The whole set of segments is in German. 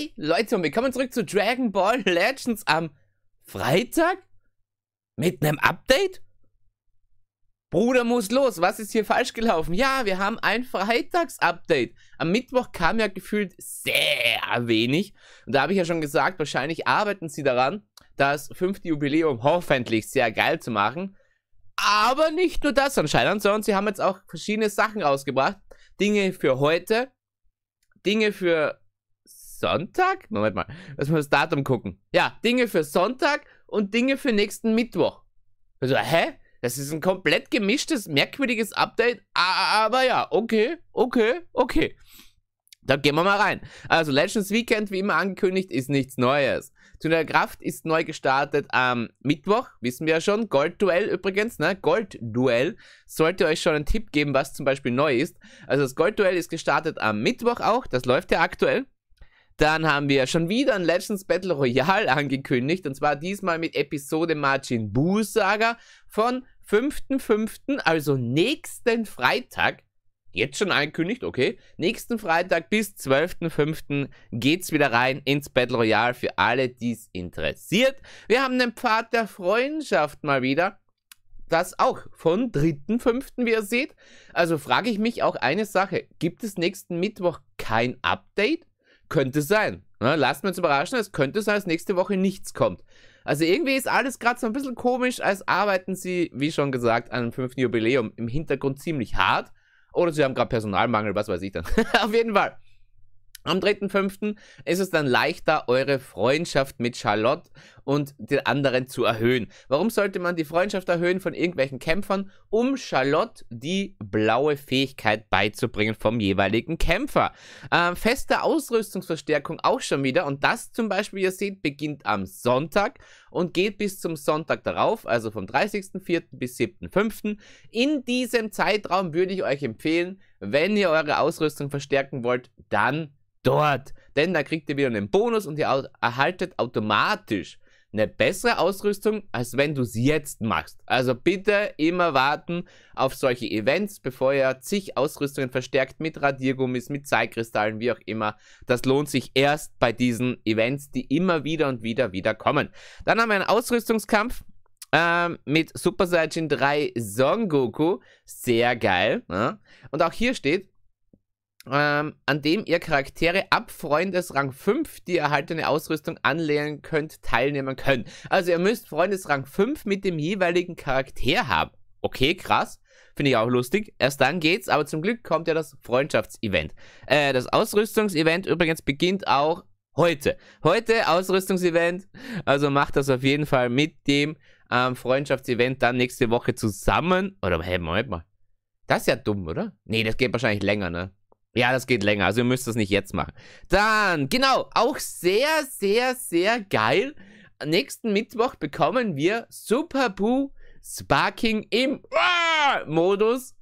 Hi Leute und willkommen zurück zu Dragon Ball Legends am Freitag? Mit einem Update? Bruder muss los, was ist hier falsch gelaufen? Ja, wir haben ein Freitags-Update. Am Mittwoch kam ja gefühlt sehr wenig. Und da habe ich ja schon gesagt, wahrscheinlich arbeiten sie daran, das fünfte Jubiläum hoffentlich sehr geil zu machen. Aber nicht nur das anscheinend, sondern sie haben jetzt auch verschiedene Sachen rausgebracht. Dinge für heute, Dinge für Sonntag? Moment mal, lass mal das Datum gucken. Ja, Dinge für Sonntag und Dinge für nächsten Mittwoch. Also, hä? Das ist ein komplett gemischtes, merkwürdiges Update. Aber ja, okay, okay, okay. Da gehen wir mal rein. Also Legends Weekend, wie immer angekündigt, ist nichts Neues. Turnier der Kraft ist neu gestartet am Mittwoch, wissen wir ja schon. Goldduell übrigens, ne? Goldduell. Sollte euch schon einen Tipp geben, was zum Beispiel neu ist. Also das Goldduell ist gestartet am Mittwoch auch. Das läuft ja aktuell. Dann haben wir schon wieder ein Legends Battle Royale angekündigt. Und zwar diesmal mit Episode Margin Buu Saga von 5.5., also nächsten Freitag. Jetzt schon angekündigt, okay. Nächsten Freitag bis 12.05. geht's wieder rein ins Battle Royale für alle, die es interessiert. Wir haben den Pfad der Freundschaft mal wieder. Das auch von 3.5., wie ihr seht. Also frage ich mich auch eine Sache. Gibt es nächsten Mittwoch kein Update? könnte sein. Ne? Lasst uns überraschen, es könnte sein, dass nächste Woche nichts kommt. Also irgendwie ist alles gerade so ein bisschen komisch, als arbeiten sie, wie schon gesagt, an einem fünften Jubiläum im Hintergrund ziemlich hart. Oder sie haben gerade Personalmangel, was weiß ich dann. Auf jeden Fall. Am 3.5. ist es dann leichter, eure Freundschaft mit Charlotte und den anderen zu erhöhen. Warum sollte man die Freundschaft erhöhen von irgendwelchen Kämpfern? Um Charlotte die blaue Fähigkeit beizubringen vom jeweiligen Kämpfer. Äh, feste Ausrüstungsverstärkung auch schon wieder. Und das zum Beispiel, ihr seht, beginnt am Sonntag und geht bis zum Sonntag darauf, also vom 30.04. bis 7.05. In diesem Zeitraum würde ich euch empfehlen, wenn ihr eure Ausrüstung verstärken wollt, dann dort. Denn da kriegt ihr wieder einen Bonus und ihr erhaltet automatisch eine bessere Ausrüstung, als wenn du es jetzt machst. Also bitte immer warten auf solche Events, bevor ihr zig Ausrüstungen verstärkt mit Radiergummis, mit Zeitkristallen, wie auch immer. Das lohnt sich erst bei diesen Events, die immer wieder und wieder wieder kommen. Dann haben wir einen Ausrüstungskampf. Ähm, mit Super Saiyan 3 Son Goku. Sehr geil. Ja? Ne? Und auch hier steht, ähm, an dem ihr Charaktere ab Freundesrang 5 die erhaltene Ausrüstung anlehnen könnt, teilnehmen können. Also ihr müsst Freundesrang 5 mit dem jeweiligen Charakter haben. Okay, krass. Finde ich auch lustig. Erst dann geht's, aber zum Glück kommt ja das Freundschaftsevent. Äh, das Ausrüstungsevent übrigens beginnt auch heute. Heute Ausrüstungsevent. Also macht das auf jeden Fall mit dem ähm, Freundschaftsevent dann nächste Woche zusammen. Oder hey, Moment mal. Das ist ja dumm, oder? Nee, das geht wahrscheinlich länger, ne? Ja, das geht länger. Also ihr müsst das nicht jetzt machen. Dann, genau, auch sehr, sehr, sehr geil. Nächsten Mittwoch bekommen wir Super Boo Sparking im ah! Modus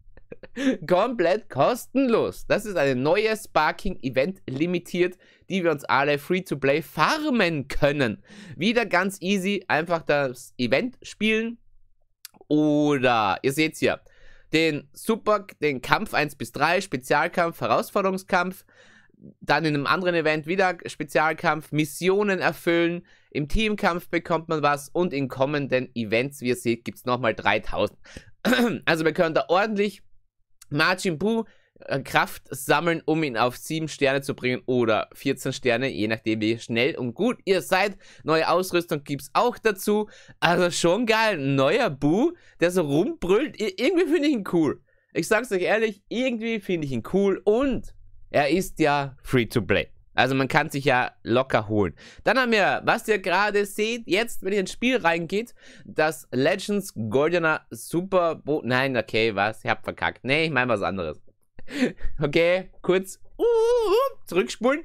komplett kostenlos. Das ist eine neue Sparking Event limitiert, die wir uns alle free to play farmen können. Wieder ganz easy, einfach das Event spielen, oder ihr seht's hier, den Super, den Kampf 1 bis 3, Spezialkampf, Herausforderungskampf, dann in einem anderen Event wieder Spezialkampf, Missionen erfüllen, im Teamkampf bekommt man was und in kommenden Events, wie ihr seht, gibt es nochmal 3000. also wir können da ordentlich Margin Buu äh, Kraft sammeln, um ihn auf 7 Sterne zu bringen oder 14 Sterne, je nachdem wie schnell und gut ihr seid. Neue Ausrüstung gibt es auch dazu. Also schon geil, ein neuer Bu, der so rumbrüllt. Irgendwie finde ich ihn cool. Ich sag's euch ehrlich, irgendwie finde ich ihn cool und er ist ja free to play. Also man kann sich ja locker holen. Dann haben wir, was ihr gerade seht, jetzt, wenn ihr ins Spiel reingeht, das Legends Goldener Super... Bo Nein, okay, was? Ich hab verkackt. Nee, ich meine was anderes. Okay, kurz uh, uh, uh, zurückspulen.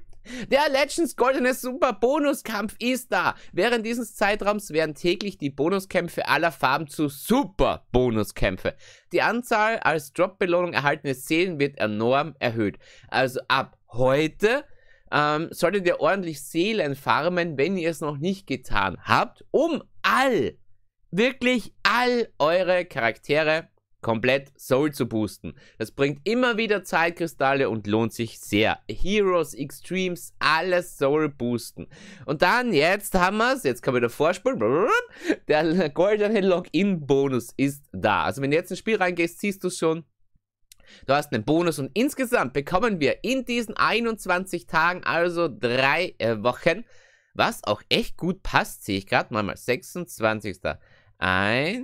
Der Legends Goldene Super Bonuskampf ist da. Während dieses Zeitraums werden täglich die Bonuskämpfe aller Farben zu Super Bonuskämpfe. Die Anzahl als Drop-Belohnung erhaltene Seelen wird enorm erhöht. Also ab heute ähm, solltet ihr ordentlich Seelen farmen, wenn ihr es noch nicht getan habt, um all, wirklich all eure Charaktere komplett Soul zu boosten. Das bringt immer wieder Zeitkristalle und lohnt sich sehr. Heroes, Extremes, alles Soul boosten. Und dann, jetzt haben wir es, jetzt kann man wieder vorspulen. Der goldene Login-Bonus ist da. Also wenn du jetzt ins Spiel reingehst, siehst du schon, Du hast einen Bonus und insgesamt bekommen wir in diesen 21 Tagen, also drei äh, Wochen, was auch echt gut passt, sehe ich gerade mal, 26. 1,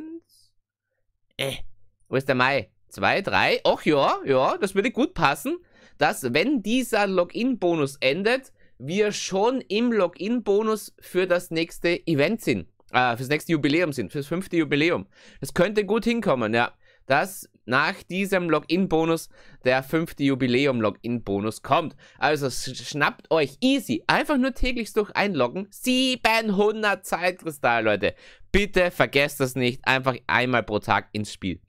wo ist der Mai? Zwei, drei? Och ja, ja, das würde gut passen, dass wenn dieser Login-Bonus endet, wir schon im Login-Bonus für das nächste Event sind. Äh, fürs nächste Jubiläum sind, fürs fünfte Jubiläum. Das könnte gut hinkommen, ja. Dass nach diesem Login-Bonus der fünfte Jubiläum-Login-Bonus kommt. Also schnappt euch easy, einfach nur täglich durch einloggen. 700 Zeitkristall, Leute. Bitte vergesst das nicht, einfach einmal pro Tag ins Spiel.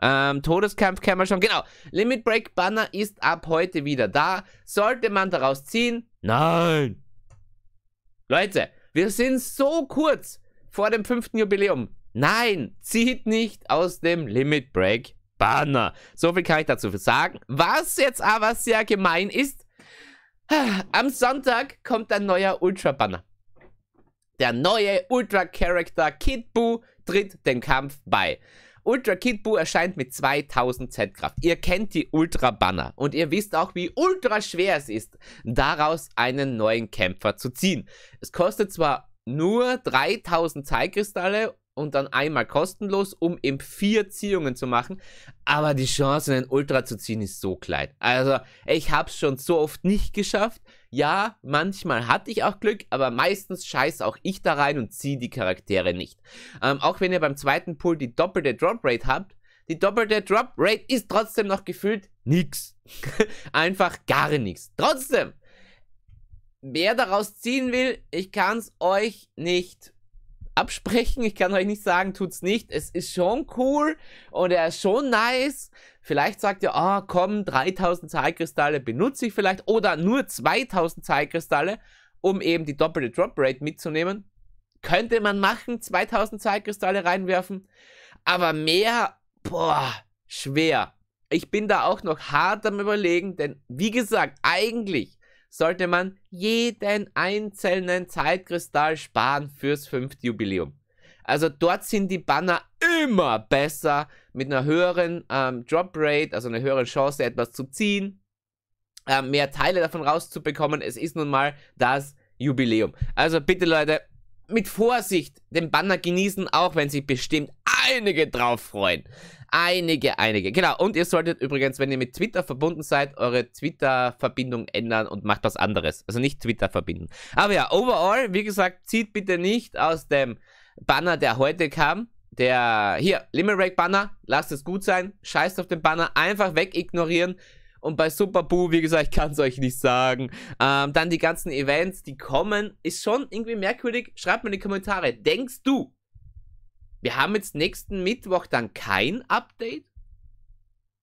Ähm, Todeskampf kennen wir schon. Genau. Limit Break Banner ist ab heute wieder da. Sollte man daraus ziehen? Nein. Leute, wir sind so kurz vor dem fünften Jubiläum. Nein, zieht nicht aus dem Limit Break Banner. So viel kann ich dazu sagen. Was jetzt aber sehr gemein ist, am Sonntag kommt ein neuer Ultra Banner. Der neue Ultra Character Kid Buu tritt den Kampf bei. Ultra Kid Buu erscheint mit 2000 Z-Kraft. Ihr kennt die Ultra Banner und ihr wisst auch, wie ultra schwer es ist, daraus einen neuen Kämpfer zu ziehen. Es kostet zwar nur 3000 Zeitkristalle und dann einmal kostenlos, um eben vier Ziehungen zu machen. Aber die Chance, einen Ultra zu ziehen, ist so klein. Also, ich habe es schon so oft nicht geschafft. Ja, manchmal hatte ich auch Glück, aber meistens scheiße auch ich da rein und ziehe die Charaktere nicht. Ähm, auch wenn ihr beim zweiten Pool die doppelte Drop Rate habt, die doppelte Drop Rate ist trotzdem noch gefühlt nix. Einfach gar nichts. Trotzdem, wer daraus ziehen will, ich kann es euch nicht absprechen. Ich kann euch nicht sagen, tut's nicht. Es ist schon cool und er ist schon nice. Vielleicht sagt ihr, oh, komm, 3000 Zeitkristalle benutze ich vielleicht oder nur 2000 Zeitkristalle, um eben die doppelte Drop Rate mitzunehmen. Könnte man machen, 2000 Zeitkristalle reinwerfen, aber mehr, boah, schwer. Ich bin da auch noch hart am überlegen, denn wie gesagt, eigentlich sollte man jeden einzelnen Zeitkristall sparen fürs fünfte Jubiläum. Also dort sind die Banner immer besser mit einer höheren ähm, Drop Rate, also einer höheren Chance, etwas zu ziehen, äh, mehr Teile davon rauszubekommen. Es ist nun mal das Jubiläum. Also bitte Leute, mit Vorsicht den Banner genießen, auch wenn sich bestimmt einige drauf freuen. Einige, einige. Genau, und ihr solltet übrigens, wenn ihr mit Twitter verbunden seid, eure Twitter-Verbindung ändern und macht was anderes. Also nicht Twitter verbinden. Aber ja, overall, wie gesagt, zieht bitte nicht aus dem Banner, der heute kam. Der, hier, Limerick-Banner, lasst es gut sein. Scheißt auf den Banner, einfach wegignorieren. Und bei Super Boo, wie gesagt, ich kann es euch nicht sagen. Ähm, dann die ganzen Events, die kommen, ist schon irgendwie merkwürdig. Schreibt mir in die Kommentare, denkst du, wir haben jetzt nächsten Mittwoch dann kein Update?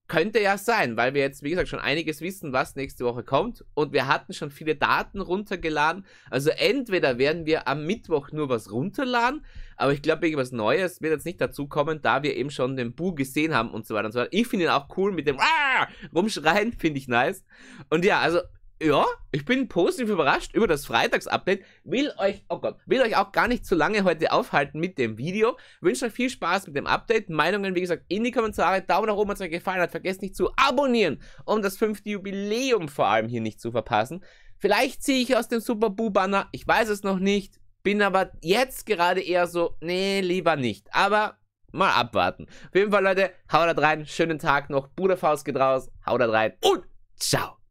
Könnte ja sein, weil wir jetzt, wie gesagt, schon einiges wissen, was nächste Woche kommt. Und wir hatten schon viele Daten runtergeladen. Also entweder werden wir am Mittwoch nur was runterladen, aber ich glaube, irgendwas Neues wird jetzt nicht dazukommen, da wir eben schon den Bu gesehen haben und so weiter und so weiter. Ich finde ihn auch cool mit dem Rumschreien, finde ich nice. Und ja, also ja, ich bin positiv überrascht über das Freitagsupdate. Will euch, oh Gott, will euch auch gar nicht zu lange heute aufhalten mit dem Video. Wünsche euch viel Spaß mit dem Update. Meinungen, wie gesagt, in die Kommentare. Daumen nach oben, wenn es euch gefallen hat. Vergesst nicht zu abonnieren, um das fünfte Jubiläum vor allem hier nicht zu verpassen. Vielleicht ziehe ich aus dem Super Boo-Banner. Ich weiß es noch nicht. Bin aber jetzt gerade eher so, nee, lieber nicht. Aber mal abwarten. Auf jeden Fall, Leute, haut rein. Schönen Tag noch. Faust geht raus. Haut rein und ciao.